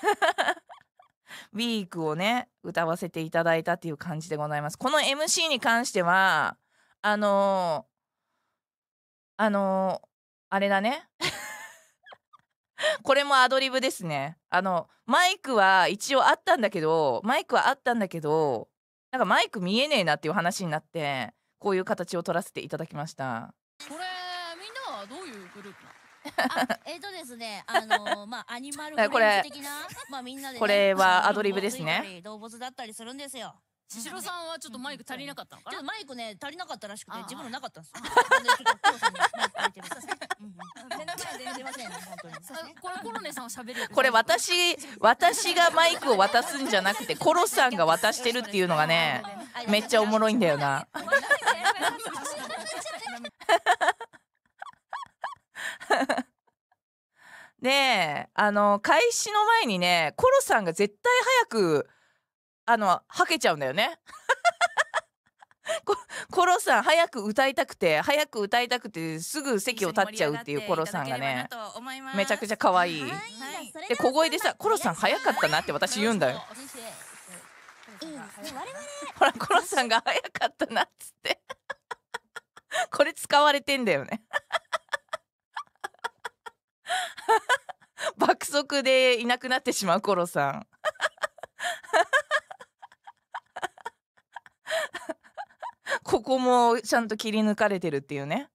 ウィークをね歌わせていただいたっていう感じでございますこの MC に関してはあのー、あのー、あれだね これもアドリブですねあのマイクは一応あったんだけどマイクはあったんだけどなんかマイク見えねえなっていう話になってこういう形を取らせていただきましたこれみんなはどういうグループなのえっとですね、あのまあアニマルフレンチ的な、まあみんなで、これはアドリブですね。動物だったりするんですよ。ししろさんはちょっとマイク足りなかったのかな。ちょっとマイクね足りなかったらしくて自分のなかったんです。これ私私がマイクを渡すんじゃなくてコロさんが渡してるっていうのがねめっちゃおもろいんだよな。であの開始の前にねコロさんが絶対早くあのはけちゃうんだよね。コロさん早く歌いたくて早く歌いたくてすぐ席を立っちゃうっていうコロさんがねめちゃくちゃ可愛い、はい、で小声でさ「コロさん早かったな」って私言うんだよ。ほらコロさんが早かったなっつってこれ使われてんだよね束でいなくなってしまうコロさん ここもちゃんと切り抜かれてるっていうね